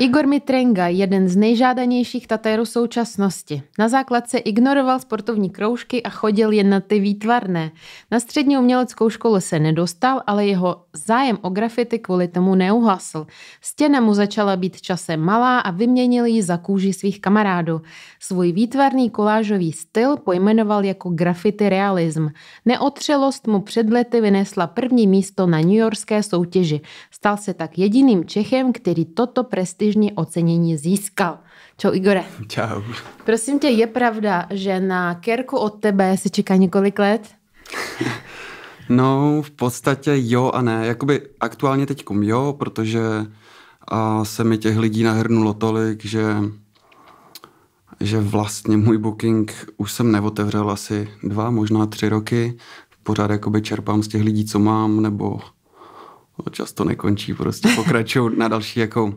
Igor Mitrenga, jeden z nejžádanějších tatérů současnosti. Na základce ignoroval sportovní kroužky a chodil jen na ty výtvarné. Na střední uměleckou školu se nedostal, ale jeho zájem o grafity kvůli tomu neuhasl. Stěna mu začala být časem malá a vyměnil ji za kůži svých kamarádů. Svůj výtvarný kolážový styl pojmenoval jako grafity realism. Neotřelost mu před lety vynesla první místo na newyorské soutěži. Stal se tak jediným Čechem, který toto prestiž prestižní ocenění získal. Čau Igore. Čau. Prosím tě, je pravda, že na Kerku od tebe se čeká několik let? No, v podstatě jo a ne. Jakoby aktuálně teď jo, protože a se mi těch lidí nahrnulo tolik, že, že vlastně můj booking už jsem neotevřel asi dva, možná tři roky. Pořád jakoby čerpám z těch lidí, co mám, nebo no, často nekončí, prostě pokračuju na další jako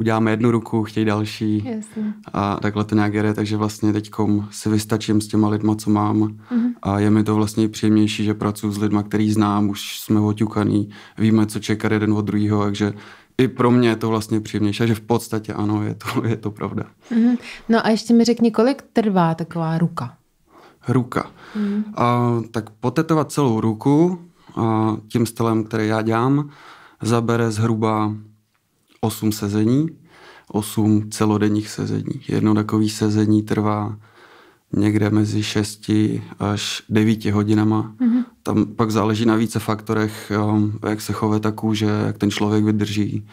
uděláme jednu ruku, chtějí další Jasně. a takhle to nějak jede, takže vlastně teď si vystačím s těma lidma, co mám uh-huh. a je mi to vlastně příjemnější, že pracuji s lidma, který znám, už jsme oťukaný, víme, co čekat jeden od druhého, takže i pro mě je to vlastně příjemnější, že v podstatě ano, je to, je to pravda. Uh-huh. No a ještě mi řekni, kolik trvá taková ruka? Ruka. Uh-huh. A, tak potetovat celou ruku a, tím stylem, který já dělám, zabere zhruba 8 sezení, 8 celodenních sezení. Jedno takové sezení trvá někde mezi 6 až 9 hodinama. Mm-hmm. Tam pak záleží na více faktorech, jak se chove ta kůže, jak ten člověk vydrží.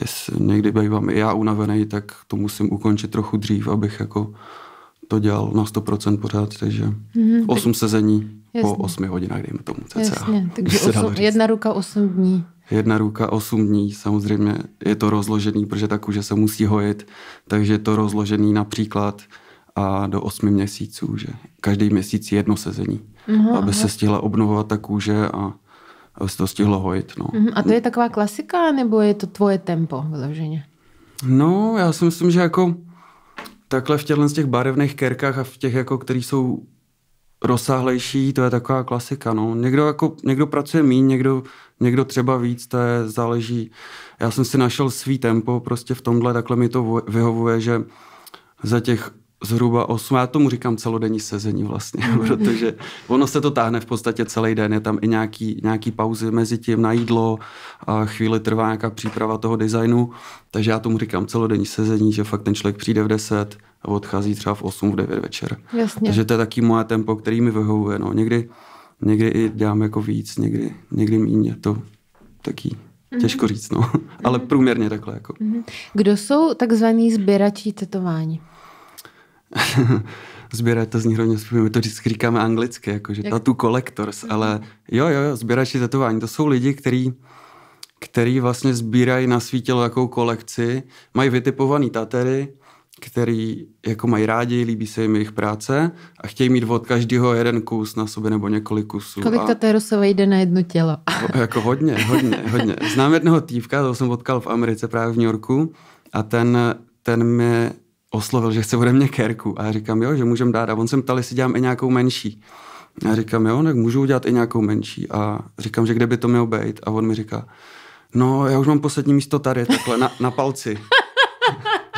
Jestli někdy bývám i já unavený, tak to musím ukončit trochu dřív, abych jako to dělal na 100% pořád, takže mm-hmm, 8 tak... sezení Jasně. po 8 hodinách, dejme tomu, cca. Jasně, takže 8, jedna ruka 8 dní jedna ruka 8 dní. Samozřejmě je to rozložený, protože ta kůže se musí hojit, takže je to rozložený například a do 8 měsíců, že každý měsíc jedno sezení, aha, mhm, aby aha. se mhm. stihla obnovovat ta kůže a aby se to stihlo hojit. No. Mhm, a to je taková klasika, nebo je to tvoje tempo vyloženě? No, já si myslím, že jako takhle v těchto z těch barevných kerkách a v těch, jako, které jsou rozsáhlejší, to je taková klasika. No. Někdo, jako, někdo pracuje méně, někdo Někdo třeba víc, to je, záleží. Já jsem si našel svý tempo prostě v tomhle, takhle mi to vyhovuje, že za těch zhruba 8, já tomu říkám celodenní sezení vlastně, protože ono se to táhne v podstatě celý den, je tam i nějaký, nějaký pauzy mezi tím na jídlo a chvíli trvá nějaká příprava toho designu, takže já tomu říkám celodenní sezení, že fakt ten člověk přijde v 10 a odchází třeba v 8, v 9 večer. Jasně. Takže to je taky moje tempo, který mi vyhovuje. No. Někdy někdy i dám jako víc, někdy, někdy méně. to taký mhm. těžko říct, no. Mhm. Ale průměrně takhle jako. Mhm. Kdo jsou takzvaní sběrači tetování? sběrat, to zní hrozně způsobem, my to vždycky říkáme anglicky, jakože že tu collectors, mm. ale jo, jo, jo, sběrači tetování, to jsou lidi, kteří, který vlastně sbírají na svítilo jakou kolekci, mají vytipovaný tatery který jako mají rádi, líbí se jim jejich práce a chtějí mít od každého jeden kus na sobě nebo několik kusů. Kolik se jde na jedno tělo? jako hodně, hodně, hodně. Znám jednoho tývka, toho jsem potkal v Americe právě v New Yorku a ten, ten mě oslovil, že chce ode mě kerku a já říkám, jo, že můžem dát a on se ptal, jestli dělám i nějakou menší. A já říkám, jo, tak můžu udělat i nějakou menší a říkám, že kde by to mělo být a on mi říká, no já už mám poslední místo tady, takhle na, na palci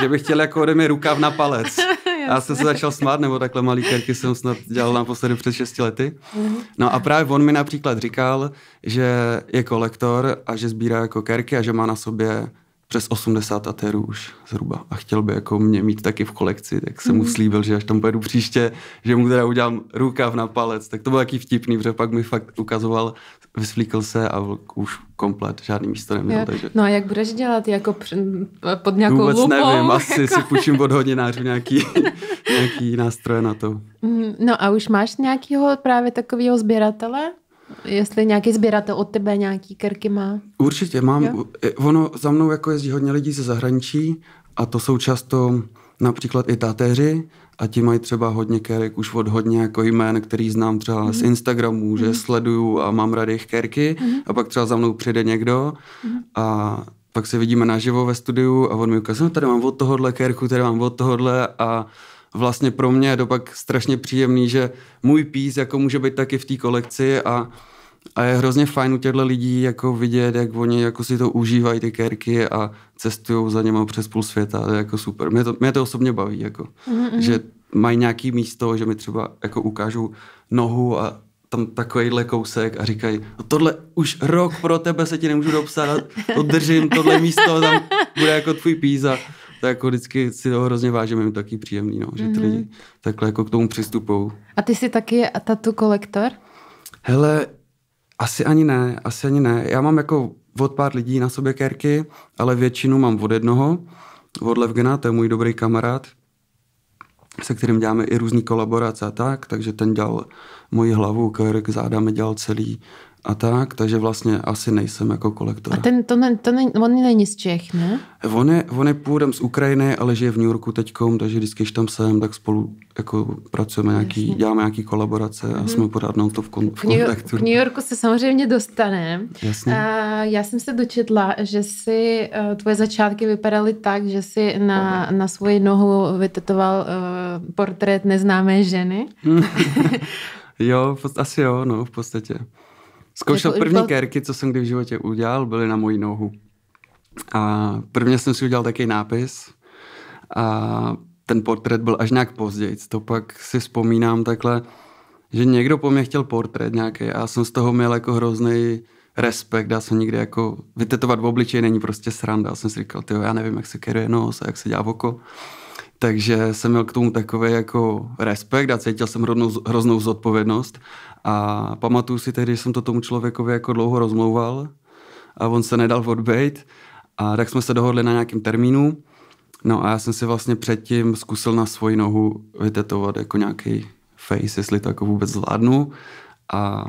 že bych chtěl jako ode mě rukav na palec. Já jsem se začal smát, nebo takhle malý kerky jsem snad dělal naposledy před 6 lety. Mhm. No a právě on mi například říkal, že je kolektor a že sbírá jako kerky a že má na sobě přes 80 atérů už zhruba a chtěl by jako mě mít taky v kolekci, tak jsem mu mhm. slíbil, že až tam pojedu příště, že mu teda udělám rukav na palec, tak to bylo taky vtipný, protože pak mi fakt ukazoval, vysvlíkl se a už komplet, žádný místo neměl. Takže... No a jak budeš dělat, jako pod nějakou Vůbec lupou? nevím, asi jako... si půjčím od hodinářů nějaký, nějaký nástroje na to. Mm, no a už máš nějakého právě takového sběratele? Jestli nějaký sběratel od tebe nějaký krky má? Určitě mám. Jo? Ono za mnou jako jezdí hodně lidí ze zahraničí a to jsou často například i táteři a ti mají třeba hodně kerek už od hodně jako jmén, který znám třeba mm. z mhm. Instagramu, že mm. sleduju a mám rád jejich kerky mm. a pak třeba za mnou přijde někdo mm. a pak se vidíme naživo ve studiu a on mi ukazuje, no, tady mám od tohohle kerku, tady mám od tohohle a vlastně pro mě je to pak strašně příjemný, že můj pís jako může být taky v té kolekci a, a je hrozně fajn u těchto lidí jako vidět, jak oni jako si to užívají ty kerky a cestují za něma přes půl světa, to je jako super. Mě to, mě to osobně baví, jako, mm-hmm. že mají nějaký místo, že mi třeba jako ukážou nohu a tam takovýhle kousek a říkají, no tohle už rok pro tebe se ti nemůžu dopsat, to držím, tohle místo, tam bude jako tvůj píza to jako vždycky si toho hrozně vážím, je mi to taky příjemný, no, že ty mm-hmm. lidi takhle jako k tomu přistupují. A ty jsi taky tatu kolektor? Hele, asi ani ne, asi ani ne. Já mám jako od pár lidí na sobě kérky, ale většinu mám od jednoho, od Levgena, to je můj dobrý kamarád, se kterým děláme i různý kolaborace a tak, takže ten dělal moji hlavu, Kirk záda mi dělal celý a tak, takže vlastně asi nejsem jako kolektor. A ten, to, ne, to ne, on není z Čech, ne? On je, on je původem z Ukrajiny, ale žije v New Yorku teďkom, takže vždycky, když tam jsem, tak spolu jako pracujeme nějaký, Jasně. děláme nějaký kolaborace mm-hmm. a mhm. jsme pořád na to v, kon, v kontaktu. K New Yorku se samozřejmě dostaneme. Jasně. A já jsem se dočetla, že si eh, tvoje začátky vypadaly tak, že si na, na svoji nohu vytetoval uh, portrét neznámé ženy. Hm. jo, asi jo, no, v podstatě. Zkoušel jako první kérky, co jsem kdy v životě udělal, byly na moji nohu. A prvně jsem si udělal takový nápis a ten portrét byl až nějak později. To pak si vzpomínám takhle, že někdo po mně chtěl portrét nějaký a já jsem z toho měl jako hrozný respekt, dá se nikdy jako vytetovat v obličeji, není prostě sranda. Já jsem si říkal, ty já nevím, jak se keruje nos a jak se dělá oko. Takže jsem měl k tomu takový jako respekt a cítil jsem hroznou, hroznou zodpovědnost. A pamatuju si tehdy, že jsem to tomu člověkovi jako dlouho rozmlouval a on se nedal odbejt. A tak jsme se dohodli na nějakém termínu. No a já jsem si vlastně předtím zkusil na svoji nohu vytetovat jako nějaký face, jestli to jako vůbec zvládnu. A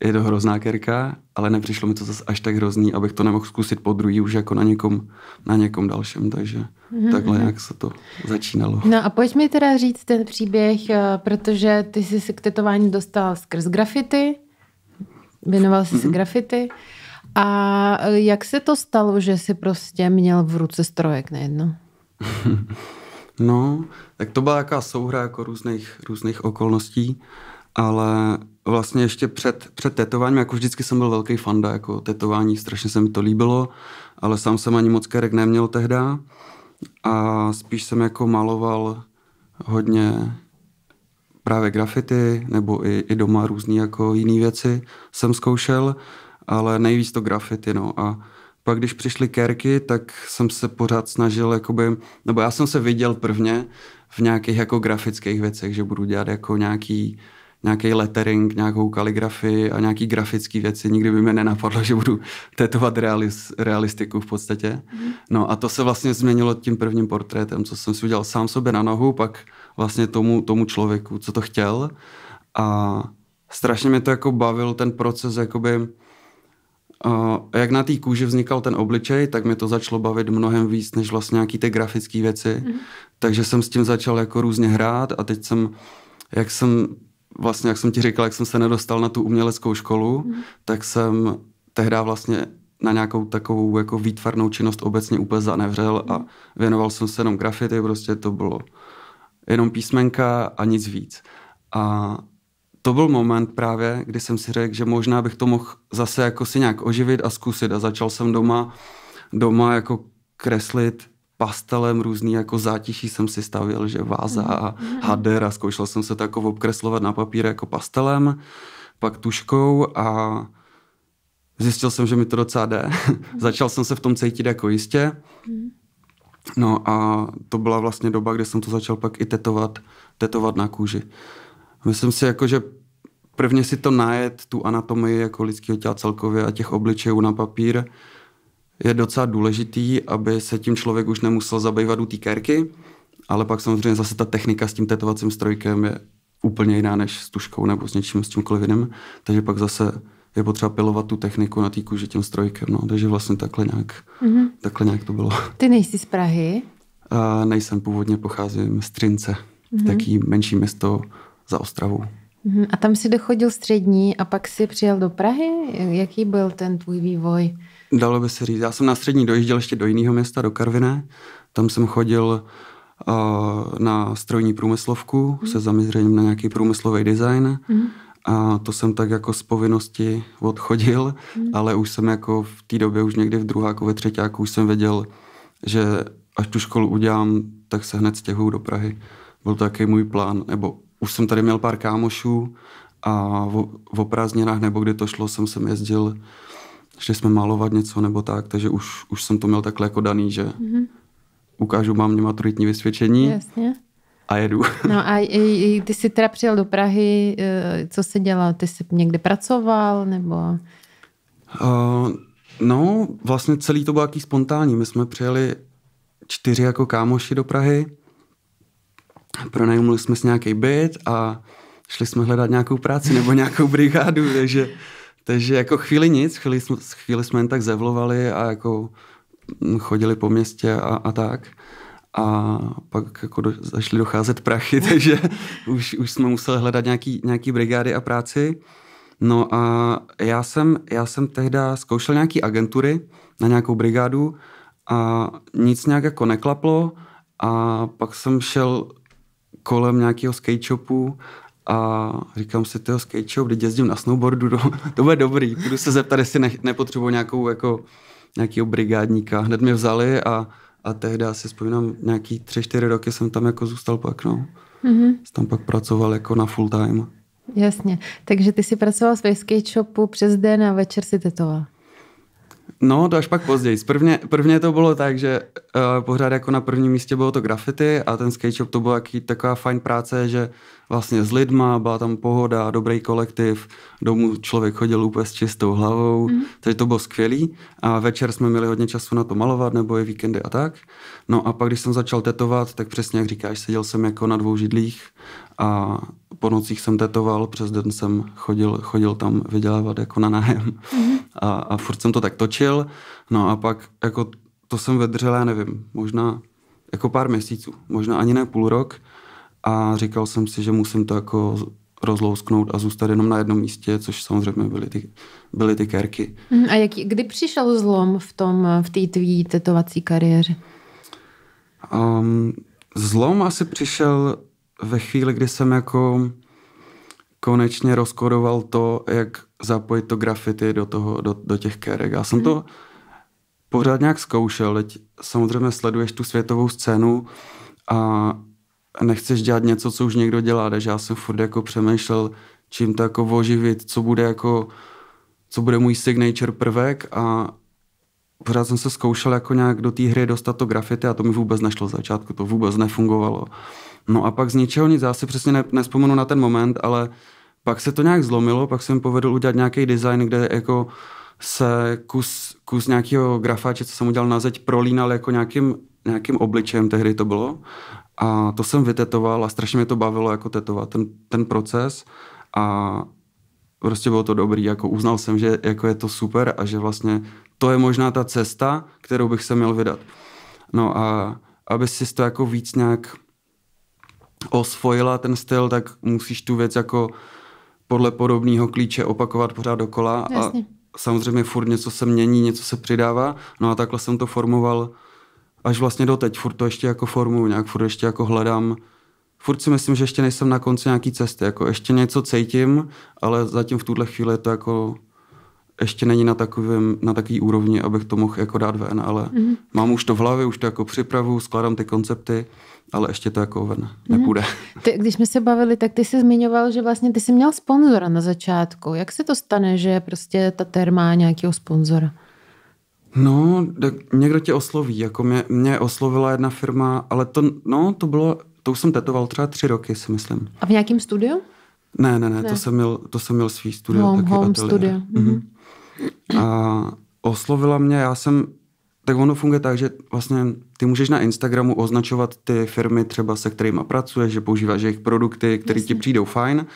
je to hrozná kerka, ale nepřišlo mi to zase až tak hrozný, abych to nemohl zkusit po druhý už jako na někom, na někom dalším, takže mm-hmm. takhle mhm. nějak se to začínalo. No a pojď mi teda říct ten příběh, eh, protože ty jsi se k tetování dostal skrz grafity, věnoval jsi mm-hmm. se mhm. grafity a eh, jak se to stalo, že jsi prostě měl v ruce strojek najednou? no, tak to byla jaká souhra jako různých, různých okolností ale vlastně ještě před, před tetováním, jako vždycky jsem byl velký fanda, jako tetování, strašně se mi to líbilo, ale sám jsem ani moc kerek neměl tehda a spíš jsem jako maloval hodně právě grafity nebo i, i doma různé jako jiné věci jsem zkoušel, ale nejvíc to grafity, no a pak když přišly kerky, tak jsem se pořád snažil, jakoby, nebo já jsem se viděl prvně v nějakých jako grafických věcech, že budu dělat jako nějaký uh, nějaký lettering, nějakou kaligrafii a nějaký grafický věci. Nikdy by mě nenapadlo, že budu tetovat realis, realistiku v podstatě. Mm. No a to se vlastně změnilo tím prvním portrétem, co jsem si udělal sám sobě na nohu, pak vlastně tomu, tomu člověku, co to chtěl. A strašně mě to jako bavil ten proces, jakoby, Uh, jak na té kůži vznikal ten obličej, tak mě to začalo bavit mnohem víc než vlastně nějaký ty grafické věci. Mm. Takže jsem s tím začal jako různě hrát a teď jsem, jak jsem vlastně, jak jsem ti říkal, jak jsem se nedostal na tu uměleckou školu, mm. tak jsem tehdy vlastně na nějakou takovou jako výtvarnou činnost obecně úplně zanevřel a mhm. věnoval jsem se jenom grafity, prostě to bylo jenom písmenka a nic víc. A to byl moment právě, kdy jsem si řekl, že možná bych to mohl zase jako si nějak oživit a zkusit a začal jsem doma, doma jako kreslit pastelem různý jako zátiší jsem si stavil, že váza a hader a zkoušel jsem se takovou jako obkreslovat na papír jako pastelem, pak tuškou a zjistil jsem, že mi to docela jde. Začal jsem se v tom cítit jako jistě. No a to byla vlastně doba, kdy jsem to začal pak i tetovat, tetovat na kůži. Myslím si jako, že prvně si to najet, tu anatomii jako lidského těla celkově a těch obličejů na papír, je docela důležitý, aby se tím člověk už nemusel zabývat u kérky, ale pak samozřejmě zase ta technika s tím tetovacím strojkem je úplně jiná než s tuškou nebo s něčím, s čímkoliv jiným. Takže pak zase je potřeba pilovat tu techniku na té kůži tím strojkem. No. Takže vlastně takhle nějak, mm-hmm. takhle nějak to bylo. Ty nejsi z Prahy? A nejsem, původně pocházím z Trince, mm-hmm. taký menší město za Ostravou. Mhm, a tam si dochodil střední a pak si přijel do Prahy. Jaký byl ten tvůj vývoj? Dalo by se říct. Já jsem na střední dojížděl ještě do jiného města, do Karviné. Tam jsem chodil uh, na strojní průmyslovku mm. se zaměřením na nějaký průmyslový design. Mm. A to jsem tak jako z povinnosti odchodil, mm. ale už jsem jako v té době, už někdy v druháku, ve třetíku, už jsem věděl, že až tu školu udělám, tak se hned stěhuju do Prahy. Byl to takový můj plán, nebo už jsem tady měl pár kámošů a v, v prázdninách nebo kdy to šlo, jsem sem jezdil, šli jsme malovat něco nebo tak, takže už, už jsem to měl takhle jako daný, že mm-hmm. ukážu mám maturitní vysvědčení. Jasně. A jedu. No a ty jsi teda přijel do Prahy, eh, co se dělal? Ty jsi někde pracoval nebo? Uh, no, vlastně celý to bylo jaký spontánní. My jsme přijeli čtyři jako kámoši do Prahy pronajmuli jsme si nějaký byt a šli jsme hledat nějakou práci nebo nějakou brigádu, takže, takže jako chvíli nic, chvíli jsme, chvíli jsme jen tak zevlovali a jako chodili po městě a, a tak. A pak jako do, zašli docházet prachy, takže už, už jsme museli hledat nějaký, nějaký brigády a práci. No a já jsem, já jsem tehda zkoušel nějaký agentury na nějakou brigádu a nic nějak jako neklaplo a pak jsem šel kolem nějakého skate shopu a říkám si, tyho skate shop, teď jezdím na snowboardu, to, to bude dobrý, půjdu se zeptat, jestli ne, nepotřebuji nějakou jako nějakého brigádníka. Hned mě vzali a, a tehdy asi vzpomínám, nějaký tři, čtyři roky jsem tam jako zůstal pak, no. Mm-hmm. Jsem tam pak pracoval jako na full time. Jasně, takže ty si pracoval ve skate shopu přes den a večer si tetoval. No, to až pak později. Prvně, prvně to bylo tak, že uh, pořád jako na prvním místě bylo to graffiti a ten skate shop to byla taková fajn práce, že vlastně s lidma, byla tam pohoda, dobrý kolektiv, domů člověk chodil úplně s čistou hlavou, mm. takže to bylo skvělý a večer jsme měli hodně času na to malovat nebo je víkendy a tak. No a pak, když jsem začal tetovat, tak přesně jak říkáš, seděl jsem jako na dvou židlích a po nocích jsem tetoval, přes den jsem chodil, chodil tam vydělávat jako na nájem mm-hmm. a, a furt jsem to tak točil, no a pak jako to jsem vedřel, já nevím, možná jako pár měsíců, možná ani ne půl rok a říkal jsem si, že musím to jako rozlousknout a zůstat jenom na jednom místě, což samozřejmě byly ty, byly ty kérky. Mhm. A jaký, kdy přišel zlom v tom, v té tvý tetovací kariéře? Um, zlom asi přišel ve chvíli, kdy jsem jako konečně rozkodoval to, jak zapojit to graffiti do, toho, do, do těch kerek. Já jsem to mhm. pořád nějak zkoušel. Teď samozřejmě sleduješ tu světovou scénu a nechceš dělat něco, co už někdo dělá, takže já jsem furt jako přemýšlel, čím to jako oživit, co bude jako, co bude můj signature prvek a pořád jsem se zkoušel jako nějak do té hry dostat to grafity a to mi vůbec nešlo z začátku, to vůbec nefungovalo. No a pak z ničeho nic, já si přesně ne, nespomenu na ten moment, ale pak se to nějak zlomilo, pak jsem povedl udělat nějaký design, kde jako se kus, kus nějakého grafáče, co jsem udělal na zeď, prolínal jako nějakým, nějakým obličejem, tehdy to bylo. A to jsem vytetoval a strašně mě to bavilo jako tetovat, ten, ten proces. A prostě bylo to dobrý, jako uznal jsem, že jako je to super a že vlastně to je možná ta cesta, kterou bych se měl vydat. No a aby si to jako víc nějak osvojila ten styl, tak musíš tu věc jako podle podobného klíče opakovat pořád dokola Jasně. a samozřejmě furt něco se mění, něco se přidává, no a takhle jsem to formoval až vlastně do teď, furt to ještě jako formuju, nějak furt ještě jako hledám, furt si myslím, že ještě nejsem na konci nějaký cesty, jako ještě něco cítím, ale zatím v tuhle chvíli je to jako ještě není na takovém, na takový úrovni, abych to mohl jako dát ven, ale mm-hmm. mám už to v hlavě, už to jako připravu, skládám ty koncepty, ale ještě to jako ven nepůjde. Mm-hmm. Ty, když jsme se bavili, tak ty jsi zmiňoval, že vlastně ty jsi měl sponzora na začátku. Jak se to stane, že prostě ta terma nějakého sponzora? No, tak někdo tě osloví, jako mě, mě oslovila jedna firma, ale to, no, to bylo, to už jsem tetoval třeba tři roky, si myslím. A v nějakém studiu? Ne, ne, ne, ne. to jsem měl, to jsem měl svý studio. Home, taky home studio. Mm-hmm. A oslovila mě, já jsem, tak ono funguje tak, že vlastně ty můžeš na Instagramu označovat ty firmy třeba, se kterými pracuješ, že používáš jejich produkty, které ti přijdou fajn.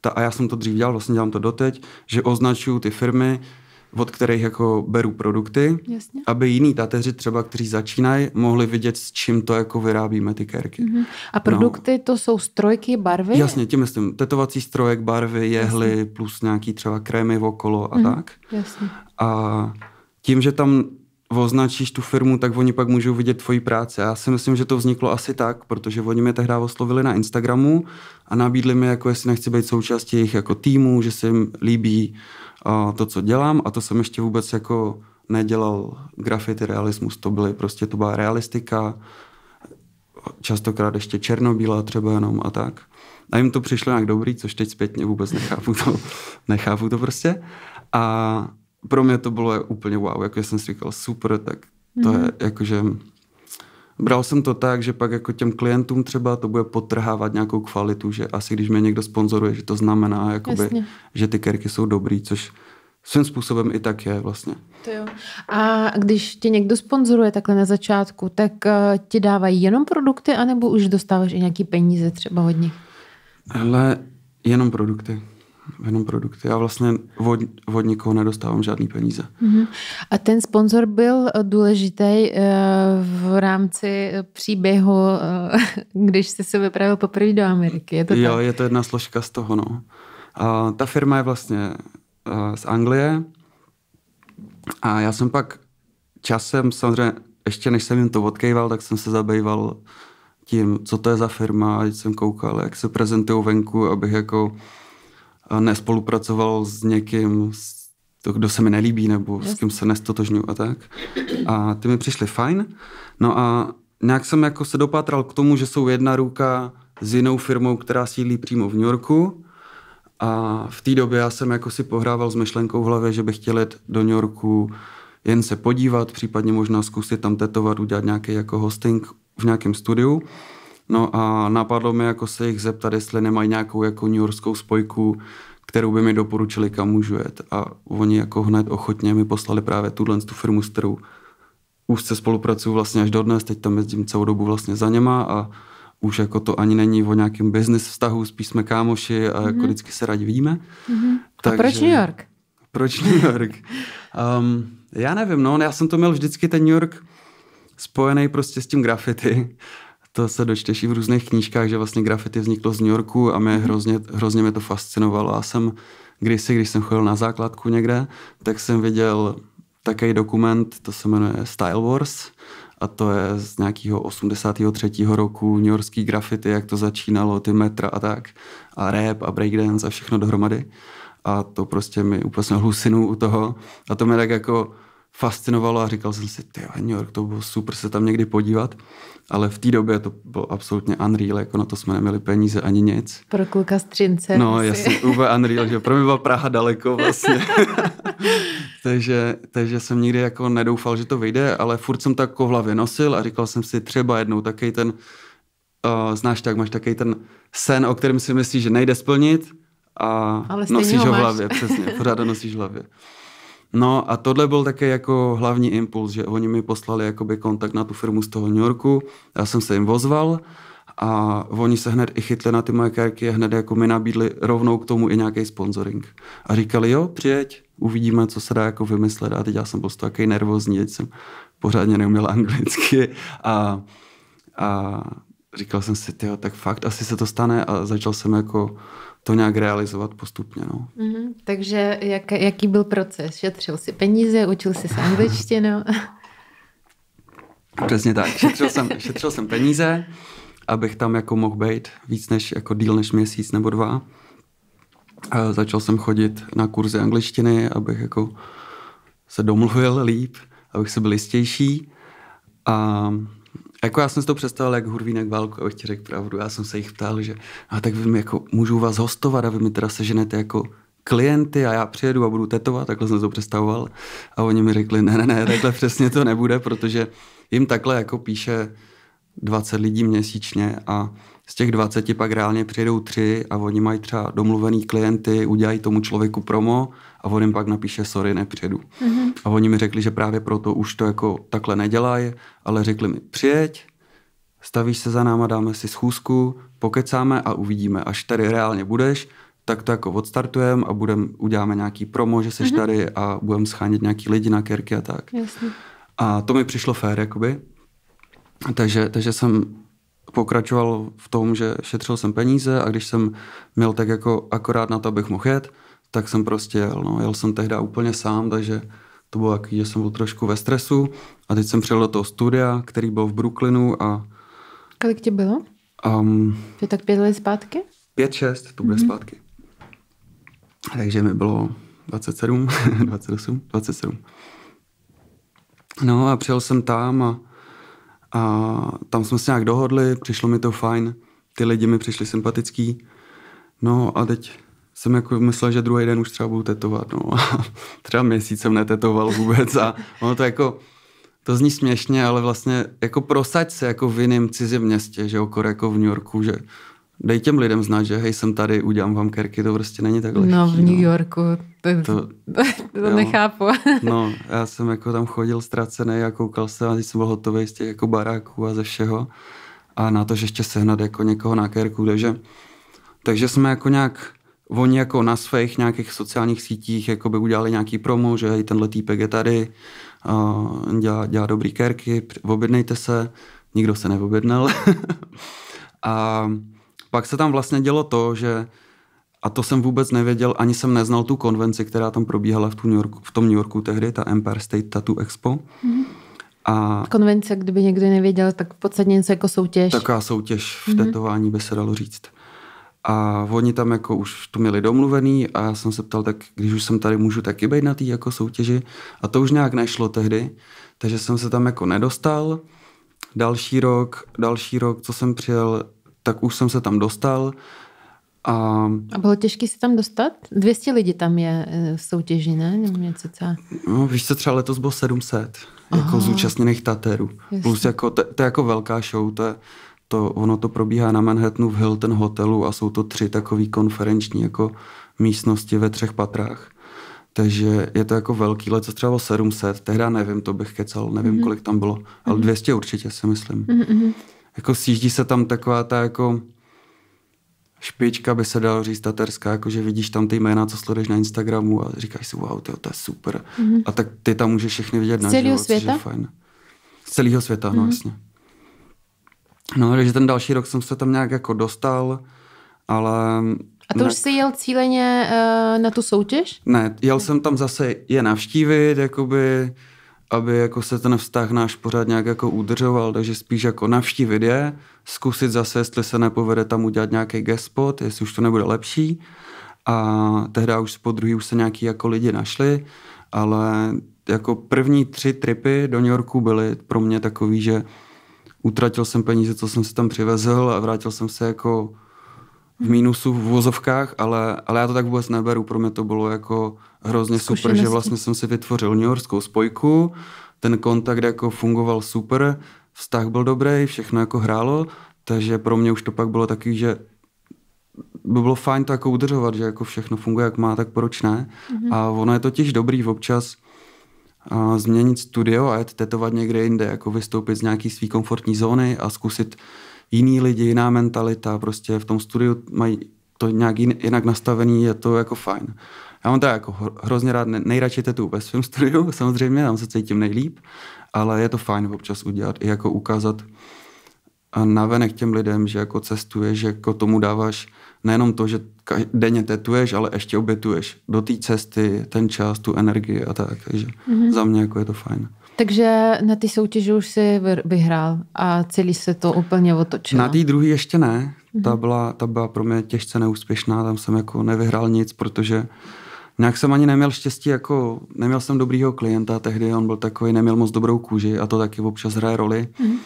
Ta, a já jsem to dřív dělal, vlastně dělám to doteď, že označuju ty firmy, od kterých jako beru produkty, Jasně. aby jiní tateři třeba, kteří začínají, mohli vidět, s čím to jako vyrábíme ty kérky. Mm-hmm. A no. produkty no. to jsou strojky, barvy? Jasně, tím myslím. Tetovací strojek, barvy, jehly, Jasně. plus nějaký třeba krémy okolo a mm-hmm. tak. Jasně. A tím, že tam označíš tu firmu, tak oni pak můžou vidět tvoji práci. Já si myslím, že to vzniklo asi tak, protože oni mě tehdy oslovili na Instagramu a nabídli mi, jako jestli nechci být součástí jejich jako týmu, že se jim líbí a to, co dělám a to jsem ještě vůbec jako nedělal graffiti realismus, to byly prostě, to byla realistika, častokrát ještě černobílá třeba jenom a tak. A jim to přišlo nějak dobrý, což teď zpětně vůbec nechápu to, nechápu to prostě. A pro mě to bylo úplně wow, jako jsem si říkal super, tak to mm. je mhm. jakože bral jsem to tak, že pak jako těm klientům třeba to bude potrhávat nějakou kvalitu, že asi když mě někdo sponzoruje, že to znamená, jakoby, že ty kerky jsou dobrý, což svým způsobem i tak je vlastně. To jo. A když tě někdo sponzoruje takhle na začátku, tak uh, ti dávají jenom produkty, anebo už dostáváš i nějaký peníze třeba od nich? Ale jenom produkty jenom produkty. Já vlastně od, od nikoho nedostávám žádný peníze. Mhm. A ten sponzor byl eh, důležitý eh, v rámci eh, příběhu, když jsi se vypravil poprvé do Ameriky. Je to jo, tak? je to jedna složka z toho. No. A ta firma je vlastně z Anglie a já jsem pak časem, samozřejmě ještě než jsem jim to odkejval, tak jsem se zabýval tím, co to je za firma, jsem koukal, jak se prezentují venku, abych jako nespolupracoval s někým, to, kdo se mi nelíbí nebo s kým se nestotožňuji a tak. A ty mi přišly fajn. No a nějak jsem jako se dopátral k tomu, že jsou jedna ruka s jinou firmou, která sídlí přímo v New Yorku. A v té době já jsem jako si pohrával s myšlenkou v hlavě, že bych chtěl jet do New Yorku jen se podívat, případně možná zkusit tam tetovat, udělat nějaký jako hosting v nějakém studiu. No a napadlo mi jako se jich zeptat, jestli nemají nějakou jako New Yorkskou spojku, kterou by mi doporučili, kam můžu jet. A oni jako hned ochotně mi poslali právě tuhle tu firmu, s kterou úzce spolupracuju vlastně až dodnes, teď tam jezdím celou dobu vlastně za něma a už jako to ani není o nějakém business vztahu, spíš jsme kámoši a mm-hmm. jako mhm. vždycky se rádi vidíme. Mm-hmm. Takže, a proč New York? Proč New York? Um, já nevím, no, já jsem to měl vždycky ten New York spojený prostě s tím graffiti to se dočteš i v různých knížkách, že vlastně grafity vzniklo z New Yorku a mě mm-hmm. hrozně, hrozně mě to fascinovalo. A jsem kdysi, když jsem chodil na základku někde, tak jsem viděl takový dokument, to se jmenuje Style Wars a to je z nějakého 83. roku New Yorkský grafity, jak to začínalo, ty metra a tak a rap a breakdance a všechno dohromady a to prostě mi úplně hlusinu u toho a to mě tak jako fascinovalo a říkal jsem si, ty New York, to bylo super se tam někdy podívat ale v té době to bylo absolutně unreal, jako na to jsme neměli peníze ani nic. Pro kluka z Třince. No já jasně, úplně unreal, že pro mě byla Praha daleko vlastně. takže, takže jsem nikdy jako nedoufal, že to vyjde, ale furt jsem tak jako v hlavě nosil a říkal jsem si třeba jednou taky ten, uh, znáš tak, máš taky ten sen, o kterém si myslíš, že nejde splnit a Ale nosíš ho, v hlavě, přesně, pořád nosíš v hlavě. No a tohle byl také jako hlavní impuls, že oni mi poslali jakoby kontakt na tu firmu z toho New Yorku, já jsem se jim vozval a oni se hned i chytli na ty moje kérky a hned jako mi nabídli rovnou k tomu i nějaký sponsoring. A říkali, jo, přijeď, uvidíme, co se dá jako vymyslet. A teď já jsem byl takový nervózní, teď jsem pořádně neuměl anglicky a, a říkal jsem si, jo, tak fakt asi se to stane a začal jsem jako to nějak realizovat postupně. No. Mm-hmm. Takže jak, jaký byl proces? Šetřil si peníze, učil si angličtinu? Přesně tak. Šetřil jsem, šetřil jsem peníze, abych tam jako mohl být víc než, jako díl než měsíc nebo dva. A začal jsem chodit na kurzy angličtiny, abych jako se domluvil líp, abych se byl jistější. A jako já jsem si to představil jak Hurvínek válku, abych ti řekl pravdu. Já jsem se jich ptal, že a tak vy mi jako, můžu vás hostovat a vy mi teda seženete jako klienty a já přijedu a budu tetovat, takhle jsem to představoval. A oni mi řekli, ne, ne, ne, takhle přesně to nebude, protože jim takhle jako píše 20 lidí měsíčně a z těch 20 pak reálně přijedou tři a oni mají třeba domluvený klienty, udělají tomu člověku promo a on jim pak napíše sorry, nepřijedu. Mm-hmm. A oni mi řekli, že právě proto už to jako takhle nedělají, ale řekli mi přijeď, stavíš se za náma, dáme si schůzku, pokecáme a uvidíme, až tady reálně budeš, tak to jako odstartujeme a budem, uděláme nějaký promo, že seš mm-hmm. tady a budeme schánět nějaký lidi na kerky a tak. Jasně. A to mi přišlo fér, jakoby. Takže, takže jsem pokračoval v tom, že šetřil jsem peníze a když jsem měl tak jako akorát na to, abych mohl jet, tak jsem prostě jel. No. Jel jsem tehdy úplně sám, takže to bylo jaký, že jsem byl trošku ve stresu a teď jsem přijel do toho studia, který byl v Brooklynu a... Kolik ti bylo? Um, to je tak pět let zpátky? Pět, šest, to bude mm-hmm. zpátky. Takže mi bylo 27, 28, 27. No a přijel jsem tam a, a tam jsme se nějak dohodli, přišlo mi to fajn, ty lidi mi přišli sympatický. No a teď jsem jako myslel, že druhý den už třeba budu tetovat, no a třeba měsíc jsem netetoval vůbec a ono to jako, to zní směšně, ale vlastně jako prosaď se jako v jiném cizím městě, že okor jako v New Yorku, že dej těm lidem znát, že hej, jsem tady, udělám vám kerky, to prostě není tak lehký. No, v New no. Yorku, to, to, to nechápu. no, já jsem jako tam chodil ztracený a koukal jsem a jsem byl hotový z těch jako baráků a ze všeho a na to, že ještě sehnat jako někoho na kerku, takže, takže jsme jako nějak oni jako na svých nějakých sociálních sítích by udělali nějaký promo, že hej, tenhle týpek je tady, dělá, dělá dobrý kerky, objednejte se, nikdo se neobjednal. a pak se tam vlastně dělo to, že a to jsem vůbec nevěděl, ani jsem neznal tu konvenci, která tam probíhala v, tu New Yorku, v tom New Yorku tehdy, ta Empire State Tattoo Expo. Mm-hmm. A konvence, kdyby někdo nevěděl, tak v podstatě něco jako soutěž. Taková soutěž v mm-hmm. tetování by se dalo říct. A oni tam jako už to měli domluvený a já jsem se ptal, tak když už jsem tady, můžu taky být na té jako soutěži. A to už nějak nešlo tehdy, takže jsem se tam jako nedostal. Další rok, další rok, co jsem přijel, tak už jsem se tam dostal. A, a bylo těžké se tam dostat? 200 lidí tam je e, v soutěži, ne? Nebo něco co? No, víš co, třeba letos bylo 700 jako Aha. jako zúčastněných Taterů. Plus jako, to, to, je jako velká show, to je, to, ono to probíhá na Manhattanu v Hilton hotelu a jsou to tři takové konferenční jako místnosti ve třech patrách. Takže je to jako velký let, co třeba 700, tehdy nevím, to bych kecal, nevím, mm-hmm. kolik tam bylo, ale mm-hmm. 200 určitě si myslím. Mm-hmm. Jako sjíždí se tam taková ta jako špička, by se dalo říct, taterská, jakože vidíš tam ty jména, co sleduješ na Instagramu a říkáš si, wow, tyjo, to je super. Mm-hmm. A tak ty tam můžeš všechny vidět na život, světa? Je fajn. Z celého světa, mm-hmm. no mhm. jasně. No, takže ten další rok jsem se tam nějak jako dostal, ale... A to ne... už jsi jel cíleně uh, na tu soutěž? Ne, jel jsem tam zase je navštívit, jakoby, aby jako se ten vztah náš pořád nějak jako udržoval, takže spíš jako navštívit je, zkusit zase, jestli se nepovede tam udělat nějaký gespot, jestli už to nebude lepší. A tehdy už po druhý už se nějaký jako lidi našli, ale jako první tři tripy do New Yorku byly pro mě takový, že utratil jsem peníze, co jsem si tam přivezl a vrátil jsem se jako v mínusu v vozovkách, ale, ale já to tak vůbec neberu. Pro mě to bylo jako hrozně Zkušenosti. super, že vlastně jsem si vytvořil New Yorkskou spojku, ten kontakt jako fungoval super, vztah byl dobrý, všechno jako hrálo, takže pro mě už to pak bylo taky, že by bylo fajn to jako udržovat, že jako všechno funguje jak má, tak proč ne. Mm-hmm. A ono je totiž dobrý občas a změnit studio a jet tetovat někde jinde, jako vystoupit z nějaký svý komfortní zóny a zkusit jiný lidi, jiná mentalita, prostě v tom studiu mají to nějak jinak nastavený, je to jako fajn. Já mám teda jako hrozně rád, nejradši tetu ve svém studiu, samozřejmě, tam se cítím nejlíp, ale je to fajn občas udělat i jako ukázat navenek těm lidem, že jako cestuješ, že jako tomu dáváš nejenom to, že denně tetuješ, ale ještě obětuješ do té cesty, ten čas, tu energii a tak. Takže mm-hmm. za mě jako je to fajn. Takže na ty soutěži už si vyhrál a celý se to úplně otočilo. Na té druhé ještě ne. Mm-hmm. Ta mhm. byla, ta byla pro mě těžce neúspěšná, tam jsem jako nevyhrál nic, protože nějak jsem ani neměl štěstí, jako neměl jsem dobrýho klienta tehdy, on byl takový, neměl moc dobrou kůži a to taky občas hraje roli. Mm-hmm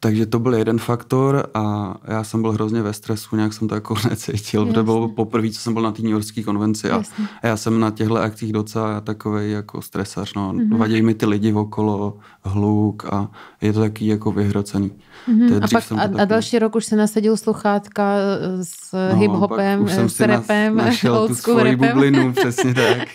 takže to byl jeden faktor a já jsem byl hrozně ve stresu, nějak jsem to jako necítil, to bylo poprvé, co jsem byl na té New Yorkské konvenci a, a já jsem na těchto akcích docela takový jako stresař, no. Mm-hmm. vadějí mi ty lidi okolo, hluk a je to taky jako vyhrocený. Mm-hmm. A, pak, a, a další rok už se nasadil sluchátka eh, s eh, no, hip-hopem, eh, s repem, nas, našel tu svoji repem. bublinu, přesně tak.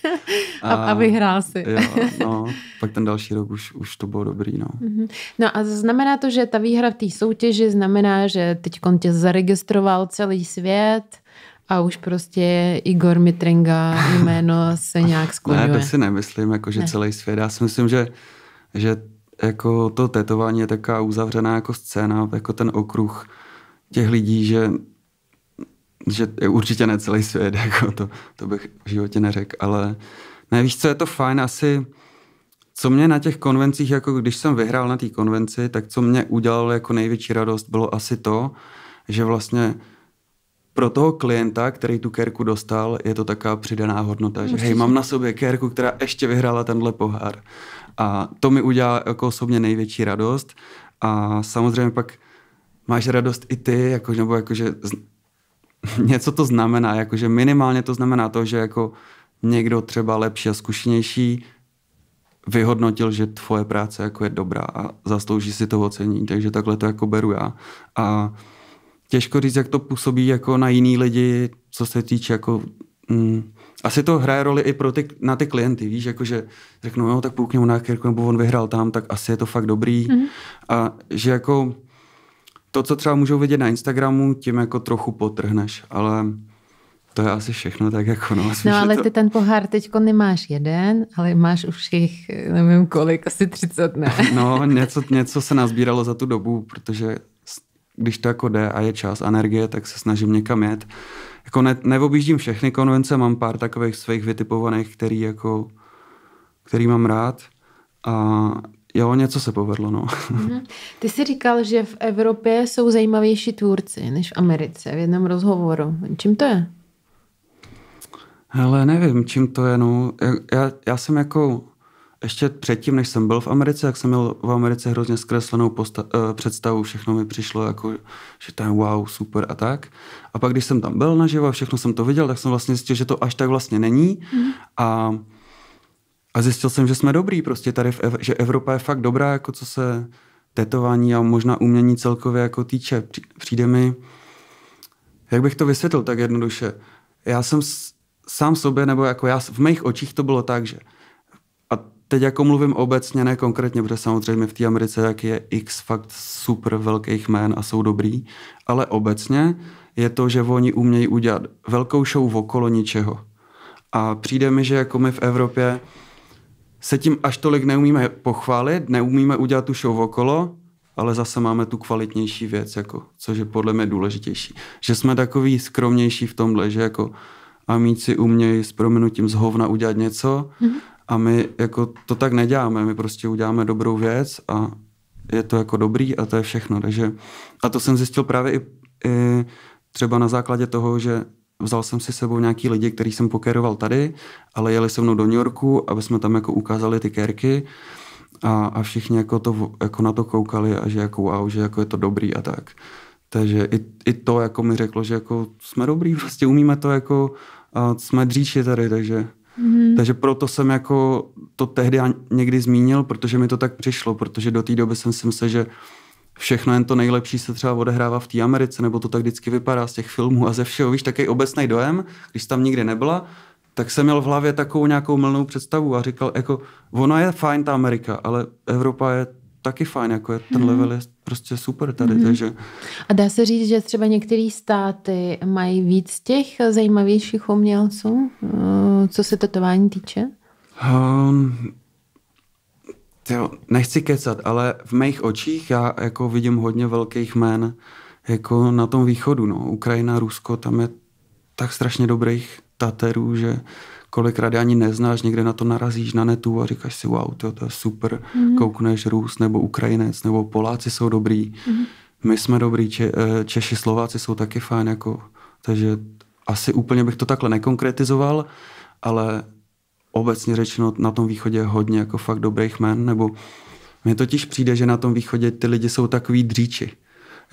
A, a vyhrál si. Jo, no, pak ten další rok už, už to bylo dobrý, no. Mm-hmm. No a znamená to, že ta výhra v té soutěži znamená, že teď tě zaregistroval celý svět, a už prostě Igor Mitrenga jméno se nějak skloňuje. Ne, to si nemyslím, jako, že ne. celý svět. Já si myslím, že, že jako to tetování je taková uzavřená jako scéna, jako ten okruh těch lidí, že že určitě ne celý svět, jako to, to bych v životě neřekl, ale nevíš, co je to fajn, asi co mě na těch konvencích, jako když jsem vyhrál na té konvenci, tak co mě udělalo jako největší radost, bylo asi to, že vlastně pro toho klienta, který tu kerku dostal, je to taková přidaná hodnota, že hej, mám na sobě kerku, která ještě vyhrála tenhle pohár. A to mi udělá jako osobně největší radost. A samozřejmě pak máš radost i ty, jako, nebo jakože něco to znamená, jakože minimálně to znamená to, že jako někdo třeba lepší a zkušenější vyhodnotil, že tvoje práce jako je dobrá a zaslouží si to ocení, takže takhle to jako beru já. A těžko říct, jak to působí jako na jiný lidi, co se týče jako... Mm, asi to hraje roli i pro ty, na ty klienty, víš, jakože řeknou, jo, tak půjkněme na kirku, nebo on vyhrál tam, tak asi je to fakt dobrý. Mm-hmm. A že jako to, co třeba můžou vidět na Instagramu, tím jako trochu potrhneš, ale to je asi všechno tak jako no. Asi, no ale to... ty ten pohár teďko nemáš jeden, ale máš už jich nevím kolik, asi 30 ne. no něco, něco se nazbíralo za tu dobu, protože když to jako jde a je čas, energie, tak se snažím někam jet. Jako ne, neobjíždím všechny konvence, mám pár takových svých vytipovaných, který jako, který mám rád. A jo, něco se povedlo, no. Mhm. Ty jsi říkal, že v Evropě jsou zajímavější tvůrci než v Americe v jednom rozhovoru. Čím to je? Hele, nevím, čím to je, no. Já, já, já jsem jako ještě předtím, než jsem byl v Americe, jak jsem měl v Americe hrozně zkreslenou posta- eh, představu, všechno mi přišlo jako, že to je wow, super a tak. A pak, když jsem tam byl naživo a všechno jsem to viděl, tak jsem vlastně zjistil, že to až tak vlastně není. Mm. A, a zjistil jsem, že jsme dobrý prostě tady, v Ev- že Evropa je fakt dobrá, jako co se tetování a možná umění celkově jako týče. Přijde mi, jak bych to vysvětlil tak jednoduše. Já jsem s, sám sobě, nebo jako já v mých očích to bylo tak, že teď jako mluvím obecně, ne konkrétně, protože samozřejmě v té Americe jak je x fakt super velkých jmén a jsou dobrý, ale obecně je to, že oni umějí udělat velkou show okolo ničeho. A přijde mi, že jako my v Evropě se tím až tolik neumíme pochválit, neumíme udělat tu show okolo, ale zase máme tu kvalitnější věc, jako, což je podle mě důležitější. Že jsme takový skromnější v tomhle, že jako amíci umějí s proměnutím z hovna udělat něco, mm-hmm. A my jako to tak neděláme, my prostě uděláme dobrou věc a je to jako dobrý a to je všechno. Takže, a to jsem zjistil právě i, i třeba na základě toho, že vzal jsem si sebou nějaký lidi, který jsem pokeroval tady, ale jeli se mnou do New Yorku, aby jsme tam jako ukázali ty kerky a, a všichni jako, to, jako na to koukali a že jako wow, že jako je to dobrý a tak. Takže i, i to jako mi řeklo, že jako jsme dobrý, prostě umíme to jako, a jsme dříči tady, takže takže proto jsem jako to tehdy někdy zmínil, protože mi to tak přišlo, protože do té doby jsem si myslel, že všechno jen to nejlepší se třeba odehrává v té Americe, nebo to tak vždycky vypadá z těch filmů a ze všeho. Víš, takový obecný dojem, když tam nikdy nebyla, tak jsem měl v hlavě takovou nějakou mylnou představu a říkal, jako, ono je fajn ta Amerika, ale Evropa je taky fajn, jako je, ten mhm. level je prostě super tady, mm. takže... A dá se říct, že třeba některé státy mají víc těch zajímavějších umělců, eh, co se tetování týče? Um, ehm, tjo, nechci kecat, ale v mých očích já jako vidím hodně velkých jmén jako na tom východu, no. Ukrajina, Rusko, tam je tak strašně dobrých taterů, že kolikrát ani neznáš, někde na to narazíš na netu a říkáš si, wow, to, to je super, mm-hmm. koukneš Rus nebo Ukrajinec nebo Poláci jsou dobrý, mm-hmm. my jsme dobrý, Če- eh, Češi, Slováci jsou taky fajn, jako, takže asi úplně bych to takhle nekonkretizoval, ale obecně řečeno na tom východě je hodně jako fakt dobrých men, nebo mně totiž přijde, že na tom východě ty lidi jsou takový dříči.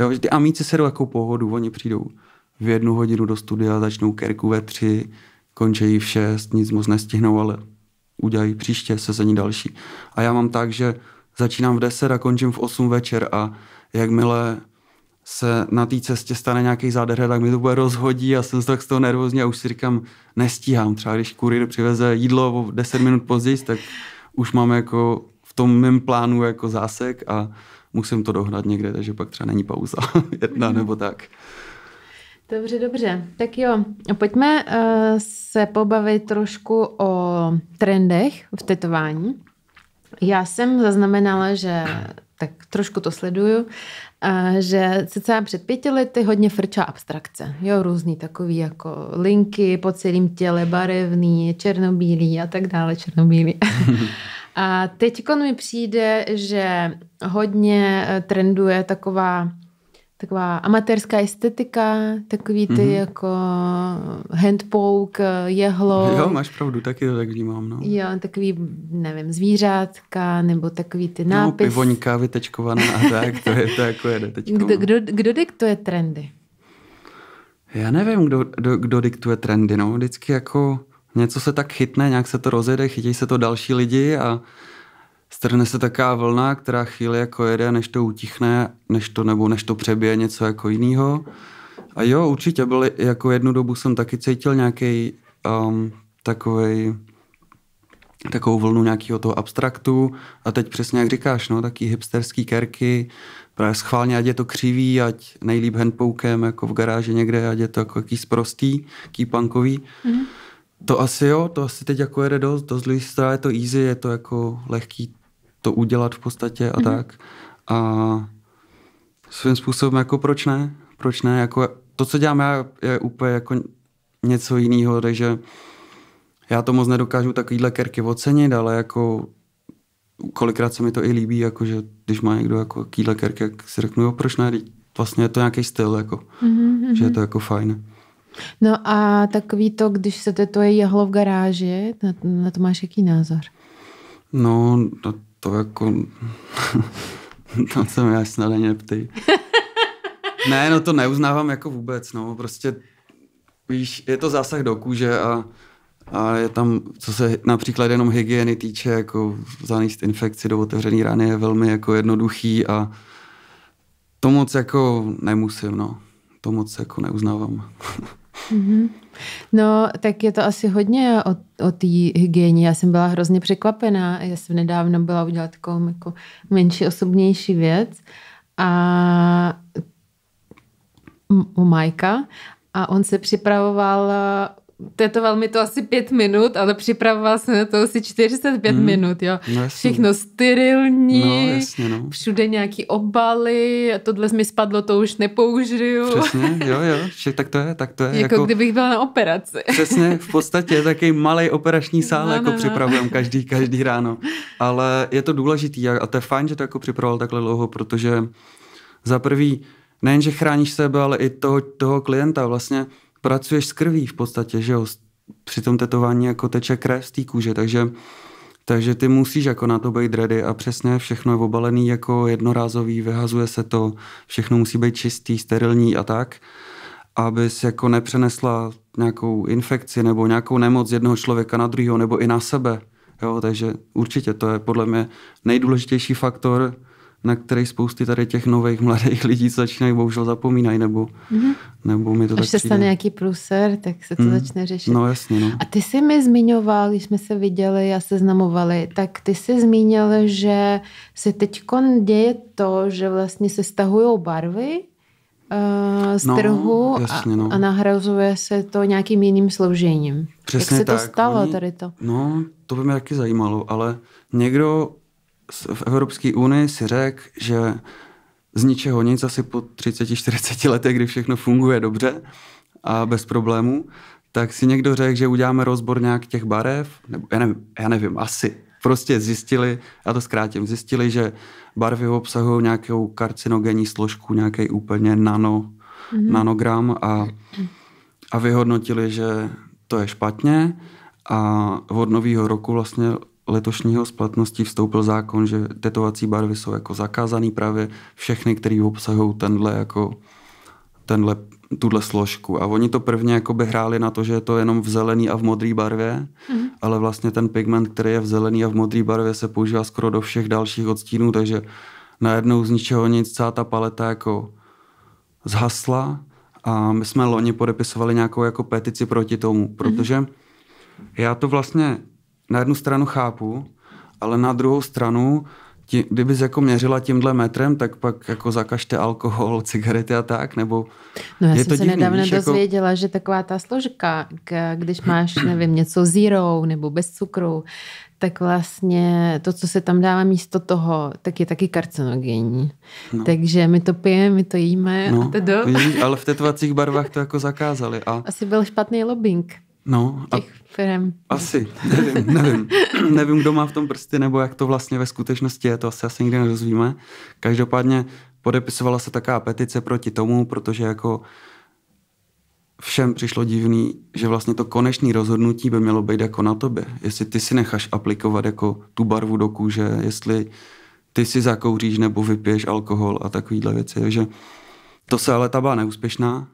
Jo, že ty amíci se jdou jako pohodu, oni přijdou v jednu hodinu do studia, začnou kerku ve tři, končejí v 6, nic moc nestihnou, ale udělají příště sezení další. A já mám tak, že začínám v 10 a končím v 8 večer a jakmile se na té cestě stane nějaký zádeře, tak mi to bude rozhodí a jsem tak z toho nervózní a už si říkám, nestíhám. Třeba když kurýr přiveze jídlo o 10 minut později, tak už mám jako v tom mém plánu jako zásek a musím to dohnat někde, takže pak třeba není pauza jedna nebo tak. Dobře, dobře. Tak jo, pojďme uh, se pobavit trošku o trendech v tetování. Já jsem zaznamenala, že tak trošku to sleduju, a eh, že sice před pěti lety hodně frčá abstrakce. Jo, různý takový jako linky po celém těle, barevný, černobílý a tak dále, černobílý. a teď mi přijde, že hodně eh, trenduje taková taková amatérská estetika, takový ty mm-hmm. jako handpouk, jehlo. Jo, máš pravdu, taky to tak vnímám, no. Jo, takový, nevím, zvířátka, nebo takový ty nápis. No, pivoňka vytečkovaná a tak, to je to jako jede teď. Kdo, no. kdo, kdo diktuje trendy? Já nevím, kdo, kdo, kdo diktuje trendy, no. Vždycky jako něco se tak chytne, nějak se to rozjede, chytí se to další lidi a strhne se taká vlna, která chvíli jako jede, než to utichne, než to nebo než to přebije něco jako jiného. A jo, určitě byl, jako jednu dobu jsem taky cítil nějaký um, takovej, takovou vlnu nějakého toho abstraktu a teď přesně jak říkáš, no, taky hipsterský kerky, právě schválně, ať je to křivý, ať nejlíp handpoukem jako v garáži někde, ať je to jako jaký sprostý, jaký punkový. Mm-hmm. To asi jo, to asi teď jako jede dost, dost Luis je to easy, je to jako lehký to udělat v podstatě a mm-hmm. tak. A svým způsobem jako proč ne? Proč ne? Jako to, co dělám já, je úplně jako něco jiného, takže já to moc nedokážu takovýhle kerky ocenit, ale jako kolikrát se mi to i líbí, jakože když má někdo jako kýhle kerky, jak si řeknu, jo, proč ne, vlastně je to nějaký styl, jako, mm-hmm. že je to jako fajn. No a takový to, když se je jehlo v garáži, na, na to máš jaký názor? No, to. No to jako... tam se mi až snad neptej. ne, no to neuznávám jako vůbec, no. Prostě, víš, je to zásah do kůže a, a je tam, co se například jenom hygieny týče, jako zanést infekci do otevřený rány je velmi jako jednoduchý a to moc jako nemusím, no. To moc jako neuznávám. Mm-hmm. No, tak je to asi hodně o, o té hygieně. Já jsem byla hrozně překvapená. Já jsem nedávno byla udělat takovou jako menší, osobnější věc a u Majka a on se připravoval tetoval mi to asi pět minut, ale připravoval jsem na to asi 45 mm. minut, jo. No, Všechno sterilní, no, jasně, no. všude nějaký obaly, tohle mi spadlo, to už nepoužiju. Přesně, jo, jo, Vše, tak to je, tak to je. Jako, jako kdybych byla na operaci. Přesně, v podstatě je takový malý operační sál, no, no, jako no. no. každý, každý ráno. Ale je to důležitý a to je fajn, že to jako připravoval takhle dlouho, protože za prvý, nejenže chráníš sebe, ale i toho, toho klienta vlastně, pracuješ s krví v podstatě, že jo, při tom tetování jako teče krev z té kůže, takže, takže ty musíš jako na to být ready a přesně všechno je obalený jako jednorázový, vyhazuje se to, všechno musí být čistý, sterilní a tak, aby se jako nepřenesla nějakou infekci nebo nějakou nemoc z jednoho člověka na druhého nebo i na sebe. Jo, takže určitě to je podle mě nejdůležitější faktor, na který spousty tady těch nových mladých lidí začínají bohužel zapomínají, nebo, mm-hmm. nebo mi to Až tak se stane nějaký pruser, tak se to mm. začne řešit. No jasně, no. A ty jsi mi zmiňoval, když jsme se viděli a seznamovali, tak ty jsi zmínil, že se teď děje to, že vlastně se stahují barvy uh, z no, trhu jasně, no. a, a nahrazuje se to nějakým jiným složením. Přesně Jak se tak. to stalo Oni, tady to? No, to by mě taky zajímalo, ale někdo v Evropské unii si řekl, že z ničeho nic asi po 30-40 letech, kdy všechno funguje dobře a bez problémů, tak si někdo řekl, že uděláme rozbor nějak těch barev, nebo já nevím, já nevím asi. Prostě zjistili, já to zkrátím, zjistili, že barvy obsahují nějakou karcinogenní složku, nějaký úplně nano, mm-hmm. nanogram a, a vyhodnotili, že to je špatně a od nového roku vlastně letošního splatnosti vstoupil zákon, že tetovací barvy jsou jako zakázaný právě všechny, které obsahují tenhle jako tenhle, tuhle složku. A oni to prvně jako by hráli na to, že je to jenom v zelený a v modrý barvě, mm. ale vlastně ten pigment, který je v zelený a v modrý barvě, se používá skoro do všech dalších odstínů, takže najednou z ničeho nic celá ta paleta jako zhasla a my jsme loni podepisovali nějakou jako petici proti tomu, protože mm. já to vlastně na jednu stranu chápu, ale na druhou stranu, ti, jsi jako měřila tímhle metrem, tak pak jako zakažte alkohol, cigarety a tak, nebo No já je jsem to se divný, nedávno víš, jako- dozvěděla, jako... že taková ta složka, když máš, nevím, něco zero nebo bez cukru, tak vlastně to, co se tam dává místo toho, tak je taky karcinogenní. No. Takže my to pijeme, my to jíme no, a to do... ale v tetovacích barvách to jako zakázali. A... Asi byl špatný lobbying. No, a těch firm. Asi, nevím, nevím. nevím, kdo má v tom prsty, nebo jak to vlastně ve skutečnosti je, to asi, asi nikdy nerozvíme. Každopádně podepisovala se taková petice proti tomu, protože jako všem přišlo divný, že vlastně to konečné rozhodnutí by mělo být jako na tobě. Jestli ty si necháš aplikovat jako tu barvu do kůže, jestli ty si zakouříš nebo vypiješ alkohol a takovýhle věci. Takže to se ale ta byla neúspěšná,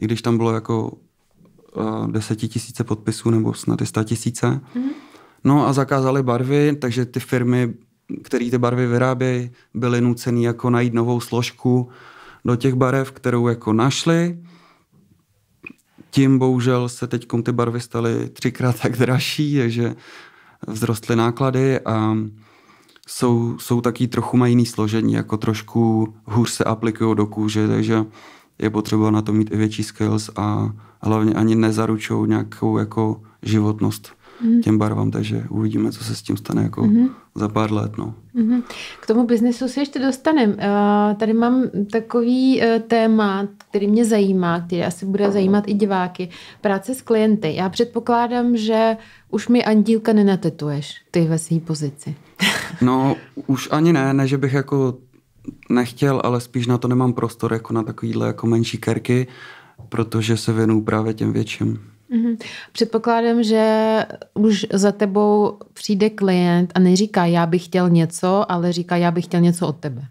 i když tam bylo jako Eh, desetitisíce podpisů nebo snad i sta tisíce. Mhm. No a zakázali barvy, takže ty firmy, které ty barvy vyrábějí, byly nuceny jako najít novou složku do těch barev, kterou jako našli. Tím bohužel se teď ty barvy staly třikrát tak dražší, takže vzrostly náklady a jsou, jsou taky trochu mají jiný složení, jako trošku hůř se aplikují do kůže, takže je potřeba na to mít i větší skills a hlavně ani nezaručou nějakou jako životnost mm. těm barvám, takže uvidíme, co se s tím stane jako mm. za pár let. No. Mm. K tomu biznesu se ještě dostaneme. Uh, tady mám takový uh, téma, který mě zajímá, který asi bude zajímat i diváky. Práce s klienty. Já předpokládám, že už mi andílka nenatetuješ, ty ve své pozici. no, už ani ne, ne, že bych jako nechtěl, ale spíš na to nemám prostor jako na takovýhle jako menší kerky, protože se věnu právě těm větším. Mm-hmm. Předpokládám, že už za tebou přijde klient a neříká, já bych chtěl něco, ale říká, já bych chtěl něco od tebe.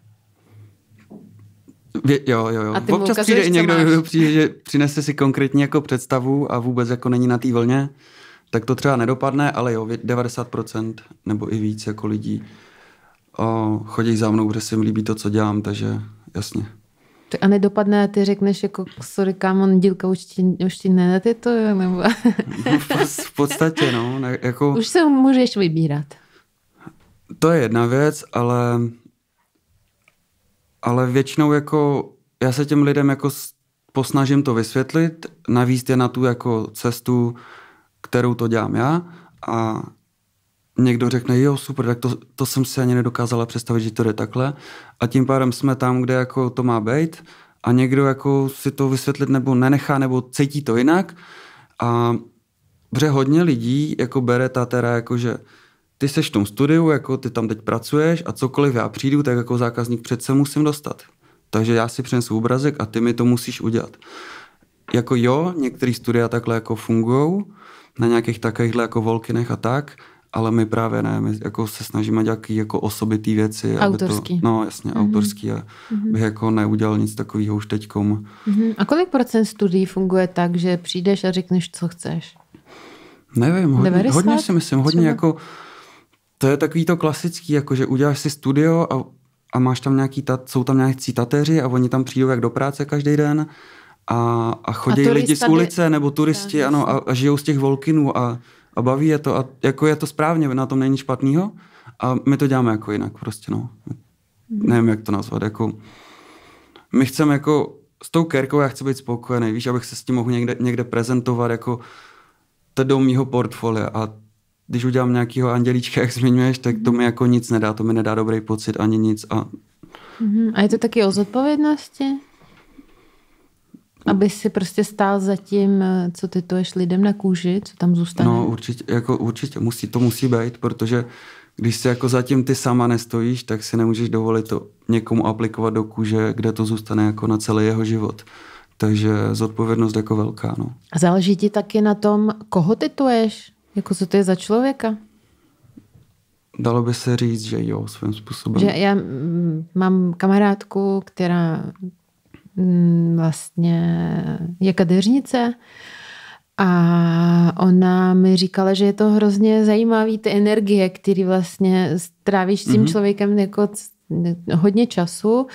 Vě, jo, jo, jo. A ty Občas přijde i někdo, kdo přijde, že přinese si konkrétní jako představu a vůbec jako není na té vlně, tak to třeba nedopadne, ale jo, 90% nebo i víc jako lidí a chodí za mnou, protože se jim líbí to, co dělám, takže jasně. A nedopadne, ty řekneš jako, sorry, kámon, dílka už ti už ti ty to, nebo... No, v podstatě, no. Ne, jako... Už se můžeš vybírat. To je jedna věc, ale ale většinou jako já se těm lidem jako posnažím to vysvětlit, navíc je na tu jako cestu, kterou to dělám já a někdo řekne, jo, super, tak to, to jsem si ani nedokázala představit, že to jde takhle. A tím pádem jsme tam, kde jako to má být a někdo jako si to vysvětlit nebo nenechá, nebo cítí to jinak. A Protože hodně lidí jako bere ta teda jako, že ty seš v tom studiu, jako ty tam teď pracuješ a cokoliv já přijdu, tak jako zákazník přece musím dostat. Takže já si přinesu obrazek a ty mi to musíš udělat. Jako jo, některé studia takhle jako fungují, na nějakých takovýchhle jako volkinech a tak, ale my právě ne, my jako se snažíme dělat jako osobitý věci. Autorský. Aby to, no jasně, mm-hmm. autorský. A mm-hmm. bych jako neudělal nic takového už teďkom. Mm-hmm. A kolik procent studií funguje tak, že přijdeš a řekneš, co chceš? Nevím, hodně, 90? hodně si myslím, hodně třeba? jako, to je takový to klasický, jako že uděláš si studio a, a máš tam nějaký, tat, jsou tam nějaký tateři a oni tam přijdou jak do práce každý den a, a chodí a lidi z ulice nebo turisti, ano, a, a žijou z těch volkinů a a baví je to a jako je to správně, na tom není špatného a my to děláme jako jinak prostě, no. Nevím, jak to nazvat, jako my chceme jako s tou kerkou já chci být spokojený, víš, abych se s tím mohl někde, někde prezentovat jako to do mýho portfolia a když udělám nějakýho andělíčka, jak zmiňuješ, tak to mi jako nic nedá, to mi nedá dobrý pocit ani nic. A, mhm. a je to taky o zodpovědnosti? Aby si prostě stál za tím, eh, co ty ješ lidem na kůži, co tam zůstane. No určitě, jako určitě musí, to musí být, protože když se jako zatím ty sama nestojíš, tak si nemůžeš dovolit to někomu aplikovat do kůže, kde to zůstane jako na celý jeho život. Takže zodpovědnost jako velká. No. Záleží ti taky na tom, koho ty ješ? Jako co to je za člověka? Dalo by se říct, že jo, svým způsobem. Že já mm, mám kamarádku, která Mm, vlastně je kadeřnice a ona mi říkala, že je to hrozně zajímavý, ty energie, které vlastně strávíš s tím mm-hmm. člověkem jako hodně času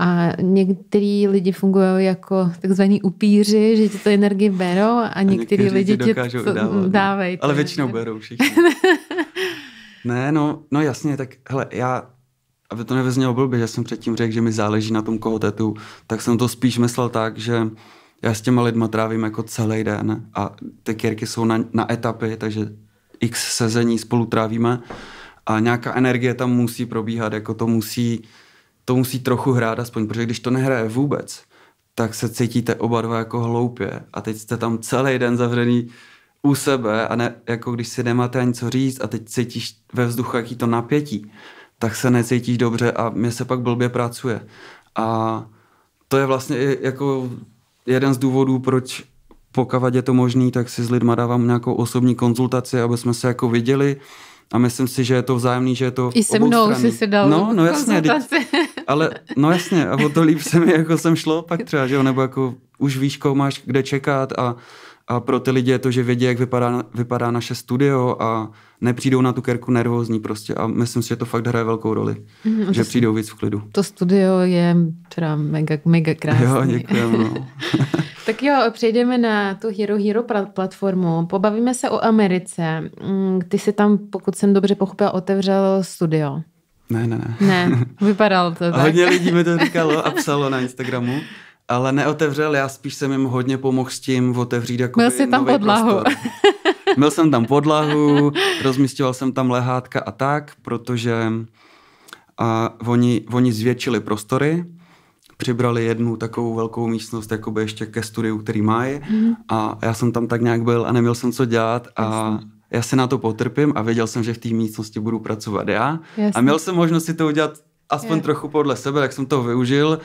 a některý lidi fungují jako takzvaní upíři, že ti to energie berou a, a některý lidi ti to no. dávají. Ale většinou berou všichni. ne, no, no jasně, tak hele, já aby to nevyznělo blbě, že jsem předtím řekl, že mi záleží na tom koho tetu, tak jsem to spíš myslel tak, že já s těma lidma trávím jako celý den a ty kirky jsou na, na etapy, takže x sezení spolu trávíme a nějaká energie tam musí probíhat, jako to musí, to musí trochu hrát aspoň, protože když to nehraje vůbec, tak se cítíte oba dva jako hloupě a teď jste tam celý den zavřený u sebe a ne, jako když si nemáte ani co říct a teď cítíš ve vzduchu jaký to napětí tak se necítíš dobře a mě se pak blbě pracuje. A to je vlastně jako jeden z důvodů, proč pokud je to možný, tak si s lidma dávám nějakou osobní konzultaci, aby jsme se jako viděli a myslím si, že je to vzájemný, že je to I se mnou jsi si dal No, no jasně, konzultaci. ale no jasně, a o to líp se mi jako jsem šlo pak třeba, že jo, nebo jako už víš, máš kde čekat a a pro ty lidi je to, že vědí, jak vypadá, vypadá naše studio a nepřijdou na tu kerku nervózní prostě. A myslím si, že to fakt hraje velkou roli, mm, že to, přijdou víc v klidu. To studio je teda mega, mega krásné. Jo, děkujeme. No. tak jo, přejdeme na tu Hero Hero platformu. Pobavíme se o Americe. Mm, ty si tam, pokud jsem dobře pochopila, otevřel studio. Ne, ne, ne. Ne, vypadalo to tak. A hodně lidí mi to říkalo a psalo na Instagramu ale neotevřel, já spíš jsem jim hodně pomohl s tím otevřít jako Byl jsi tam podlahu. Byl jsem tam podlahu, rozmístěval jsem tam lehátka a tak, protože a oni, oni zvětšili prostory, přibrali jednu takovou velkou místnost jakoby ještě ke studiu, který mají mm. a já jsem tam tak nějak byl a neměl jsem co dělat a Jasně. já se na to potrpím a věděl jsem, že v té místnosti budu pracovat já Jasně. a měl jsem možnost si to udělat aspoň Je. trochu podle sebe, tak jsem to využil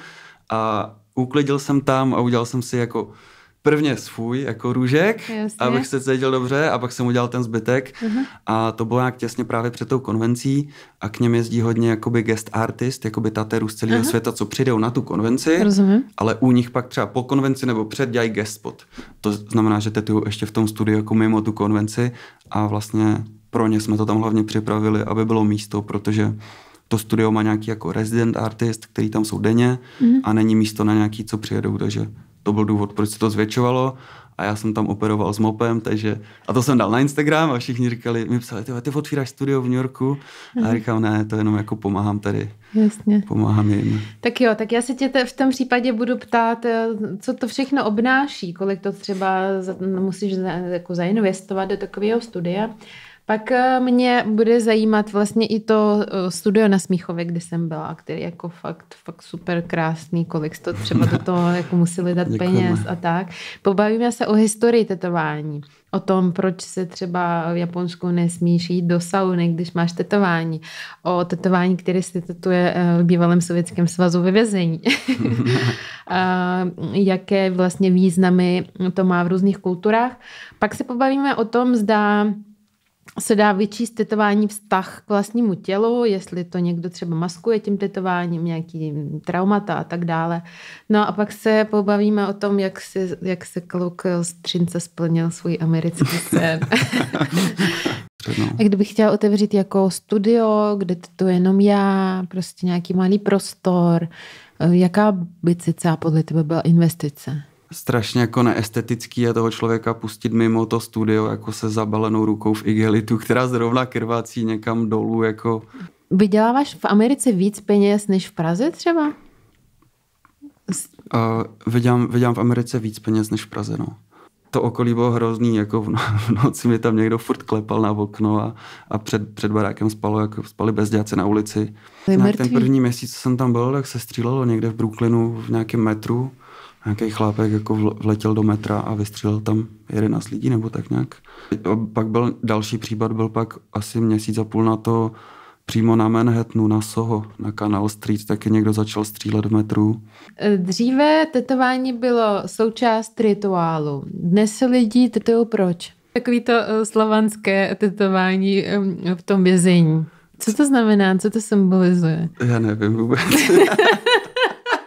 a uklidil jsem tam a udělal jsem si jako prvně svůj jako růžek, Jasně. abych se cítil dobře a pak jsem udělal ten zbytek uh-huh. a to bylo nějak těsně právě před tou konvencí a k něm jezdí hodně jakoby guest artist, jakoby taterů z celého uh-huh. světa, co přijdou na tu konvenci, Rozumím. ale u nich pak třeba po konvenci nebo před dělají guest spot. To znamená, že tetuju ještě v tom studiu jako mimo tu konvenci a vlastně pro ně jsme to tam hlavně připravili, aby bylo místo, protože to studio má nějaký jako resident artist, který tam jsou denně mm-hmm. a není místo na nějaký, co přijedou, takže to byl důvod, proč se to zvětšovalo a já jsem tam operoval s mopem, takže a to jsem dal na Instagram a všichni říkali, mi psali, ty, otvíráš studio v New Yorku a já mhm. říkám, ne, to jenom jako pomáhám tady. Jasně. Pomáhám jim. Tak jo, tak já se tě v tom případě budu ptát, eh, co to všechno obnáší, kolik to třeba musíš jako zainvestovat do takového studia pak eh, mě bude zajímat vlastně i to eh, studio na Smíchově, kde jsem byla, který který jako fakt, fakt super krásný, kolik to třeba do toho jako museli dát Děkujeme. peněz a tak. Pobavíme se o historii tetování, o tom, proč se třeba v Japonsku nesmíš jít do sauny, když máš tetování, o tetování, které se tetuje eh, v bývalém sovětském svazu ve vězení. a jaké vlastně významy to má v různých kulturách. Pak se pobavíme o tom, zda se dá vyčíst tetování vztah k vlastnímu tělu, jestli to někdo třeba maskuje tím tetováním, nějaký traumata a tak dále. No a pak se pobavíme o tom, jak, se jak se kluk z Třince splnil svůj americký sen. No. A kdybych chtěla otevřít jako studio, kde to jenom já, prostě nějaký malý prostor, jaká by cca podle tebe byla investice? strašně jako neestetický a toho člověka pustit mimo to studio jako se zabalenou rukou v igelitu, která zrovna krvácí někam dolů jako. Vyděláváš v Americe víc peněz než v Praze třeba? Uh, vydělám, vydělám v Americe víc peněz než v Praze, no to okolí bylo hrozný, jako v, no, v noci mi tam někdo furt klepal na okno a, a před, před barákem spalo, jako spali bezděláci na ulici. ten první měsíc, co jsem tam byl, tak se střílelo někde v Brooklynu v nějakém metru nějaký chlápek jako vletěl do metra a vystřelil tam 11 lidí nebo tak nějak. Pak byl další případ, byl pak asi měsíc a půl na to přímo na Manhattanu, na Soho, na Canal Street, taky někdo začal střílet metru. E, dříve tetování bylo součást rituálu. Dnes se lidi tetují proč? Takový to e, slovanské tetování v tom vězení. Co to znamená? Co to symbolizuje? Já nevím vůbec.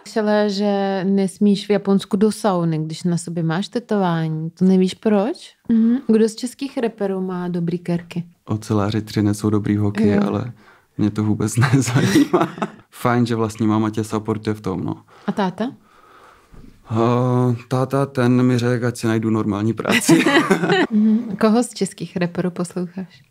slyšela, že nesmíš v Japonsku do sauny, když na sobě máš tetování. To nevíš proč? Mm-hmm. Kdo z českých reperů má dobrý kerky? Oceláři tři nejsou dobrý hokej, mm. ale mě to vůbec nezajímá. Fajn, že vlastně máma tě supportuje v tom, no. A táta? Uh, táta, ten mi řekl, ať si najdu normální práci. Mhm. Koho z českých reperů posloucháš?